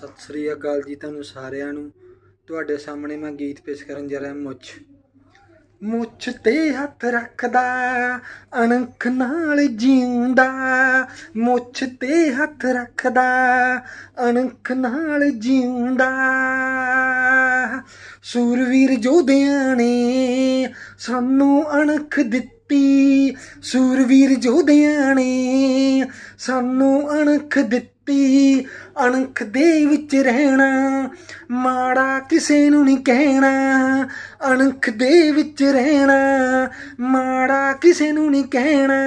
ਸਤਿ ਸ੍ਰੀ ਅਕਾਲ ਜੀ ਤੁਹਾਨੂੰ ਸਾਰਿਆਂ ਨੂੰ ਤੁਹਾਡੇ ਸਾਹਮਣੇ ਮੈਂ ਗੀਤ ਪੇਸ਼ ਕਰਨ ਜਾ ਰਿਹਾ ਮੁੱਛ ਮੁੱਛ ਤੇ ਹੱਥ ਰੱਖਦਾ ਅਣਖ ਨਾਲ ਜੀਂਦਾ ਮੁੱਛ ਤੇ ਹੱਥ ਰੱਖਦਾ ਅਣਖ ਨਾਲ ਜੀਂਦਾ ਸੂਰਵੀਰ ਜੋਧਿਆਂ ਨੇ ਸਾਨੂੰ ਅਣਖ ਦਿੱਤੀ ਦਿੱਤੀ ਸੂਰਵੀਰ ਜੋਧਿਆਂ ਨੇ ਸਾਨੂੰ ਅਣਖ ਦਿੱਤੀ ਅਣਖ ਦੇ ਵਿੱਚ ਰਹਿਣਾ ਮਾੜਾ ਕਿਸੇ ਨੂੰ ਨਹੀਂ ਕਹਿਣਾ ਅਣਖ ਦੇ ਵਿੱਚ ਰਹਿਣਾ ਮਾੜਾ ਕਿਸੇ ਨੂੰ ਨਹੀਂ ਕਹਿਣਾ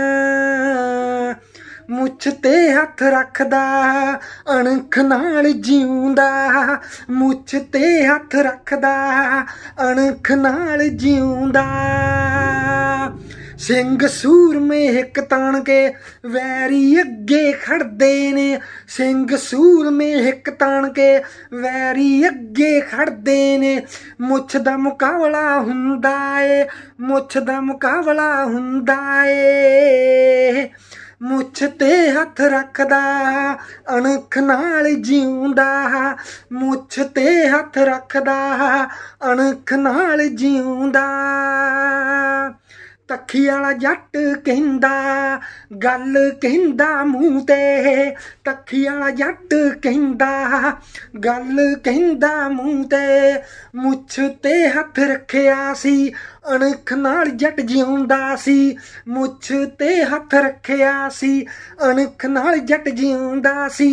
ਮੁੱਛ ਤੇ ਹੱਥ ਰੱਖਦਾ ਅਣਖ ਨਾਲ ਜਿਉਂਦਾ ਮੁੱਛ ਤੇ ਹੱਥ ਰੱਖਦਾ ਅਣਖ ਨਾਲ ਜਿਉਂਦਾ ਸਿੰਘ ਸੂਰਮੇ ਇੱਕ ਤਾਣ ਕੇ ਵੈਰੀ ਅੱਗੇ ਖੜਦੇ ਨੇ ਸਿੰਘ ਸੂਰਮੇ ਇੱਕ ਤਾਣ ਕੇ ਵੈਰੀ ਅੱਗੇ ਖੜਦੇ ਨੇ ਮੁੱਛ ਦਾ ਮੁਕਾਬਲਾ ਹੁੰਦਾ ਏ ਮੁੱਛ ਦਾ ਮੁਕਾਬਲਾ ਹੁੰਦਾ ਏ ਮੁੱਛ ਤੇ ਹੱਥ ਰੱਖਦਾ ਅਣਖ ਨਾਲ ਜਿਉਂਦਾ ਮੁੱਛ ਤੇ ਹੱਥ ਰੱਖਦਾ ਅਣਖ ਨਾਲ ਜਿਉਂਦਾ ਤੱਖੀ ਵਾਲਾ ਜੱਟ ਕਹਿੰਦਾ ਗੱਲ ਕਹਿੰਦਾ ਮੂੰਹ ਤੇ ਤੱਖੀ ਵਾਲਾ ਜੱਟ ਕਹਿੰਦਾ ਗੱਲ ਕਹਿੰਦਾ ਮੂੰਹ ਤੇ ਮੁੱਛ ਤੇ ਹੱਥ ਰੱਖਿਆ ਸੀ ਅਣਖ ਨਾਲ ਜੱਟ ਜਿਉਂਦਾ ਸੀ ਮੁੱਛ ਤੇ ਹੱਥ ਰੱਖਿਆ ਸੀ ਅਣਖ ਨਾਲ ਜੱਟ ਜਿਉਂਦਾ ਸੀ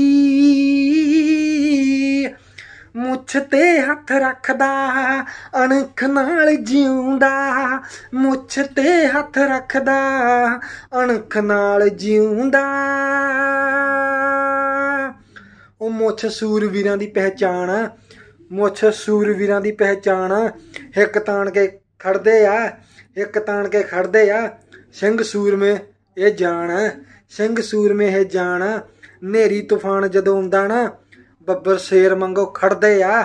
ਮੁੱਛ ਤੇ ਹੱਥ ਰੱਖਦਾ ਅਣਖ ਨਾਲ ਜਿਉਂਦਾ ਮੁੱਛ ਤੇ ਹੱਥ ਰੱਖਦਾ ਅਣਖ ਨਾਲ ਜਿਉਂਦਾ ਉਹ ਮੁੱਛ ਸੂਰਵੀਰਾਂ ਦੀ ਪਹਿਚਾਣ ਮੁੱਛ ਸੂਰਵੀਰਾਂ ਦੀ ਪਹਿਚਾਣ ਇੱਕ ਤਾਣ ਕੇ ਖੜਦੇ ਆ ਇੱਕ ਤਾਣ ਕੇ ਖੜਦੇ ਆ ਸਿੰਘ ਸੂਰਮੇ ਇਹ ਜਾਣ ਸਿੰਘ ਸੂਰਮੇ ਇਹ ਜਾਣ ਨੇਰੀ ਤੂਫਾਨ ਜਦੋਂ ਆਉਂਦਾ ਨਾ ਬੱਬਰ ਸ਼ੇਰ ਮੰਗੋ ਖੜਦੇ ਆ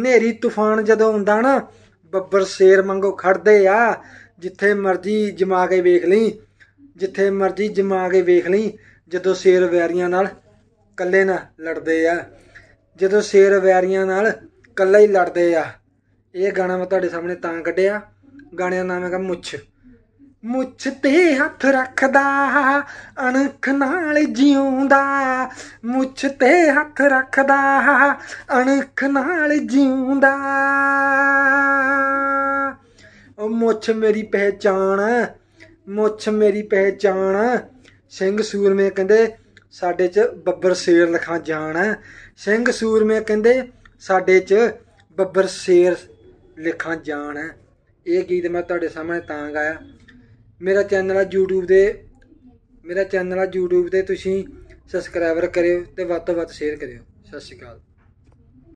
ਨੇਰੀ ਤੂਫਾਨ ਜਦੋਂ ਹੁੰਦਾ ਨਾ ਬੱਬਰ ਸ਼ੇਰ ਮੰਗੋ ਖੜਦੇ ਆ ਜਿੱਥੇ ਮਰਜੀ ਜਮਾ ਕੇ ਵੇਖ ਲਈ ਜਿੱਥੇ ਮਰਜੀ ਜਮਾ ਕੇ ਵੇਖ ਲਈ ਜਦੋਂ ਸ਼ੇਰ ਵੈਰੀਆਂ ਨਾਲ ਕੱਲੇ ਨਾ ਲੜਦੇ ਆ ਜਦੋਂ ਸ਼ੇਰ ਵੈਰੀਆਂ ਨਾਲ ਕੱਲੇ ਹੀ ਲੜਦੇ ਆ ਇਹ ਗਾਣਾ ਮੈਂ ਤੁਹਾਡੇ ਸਾਹਮਣੇ ਤਾਂ ਕੱਢਿਆ ਗਾਣੇ ਦਾ ਨਾਮ ਹੈਗਾ ਮੁੱਛ ਮੁੱਛ ਤੇ ਹੱਥ ਰੱਖਦਾ ਅਣਖ ਨਾਲ ਜਿਉਂਦਾ ਮੁੱਛ ਤੇ ਹੱਥ ਰੱਖਦਾ ਅਣਖ ਨਾਲ ਜਿਉਂਦਾ ਉਹ ਮੁੱਛ ਮੇਰੀ ਪਹਿਚਾਣ ਮੁੱਛ ਮੇਰੀ ਪਹਿਚਾਣ ਸਿੰਘ ਸੂਰਮੇ ਕਹਿੰਦੇ ਸਾਡੇ 'ਚ ਬੱਬਰ ਸ਼ੇਰ ਲਖਾਂ ਜਾਣ ਸਿੰਘ ਸੂਰਮੇ ਕਹਿੰਦੇ ਸਾਡੇ 'ਚ ਬੱਬਰ ਸ਼ੇਰ ਲਿਖਾਂ ਜਾਣ ਇਹ ਗੀਤ ਮੈਂ ਤੁਹਾਡੇ ਸਾਹਮਣੇ ਤਾਂ ਗਾਇਆ ਮੇਰਾ ਚੈਨਲ ਆ YouTube ਦੇ ਮੇਰਾ ਚੈਨਲ ਆ YouTube ਤੇ ਤੁਸੀਂ ਸਬਸਕ੍ਰਾਈਬਰ ਕਰਿਓ ਤੇ ਵੱਧ ਤੋਂ ਵੱਧ ਸ਼ੇਅਰ ਕਰਿਓ ਸਤਿ ਸ਼੍ਰੀ ਅਕਾਲ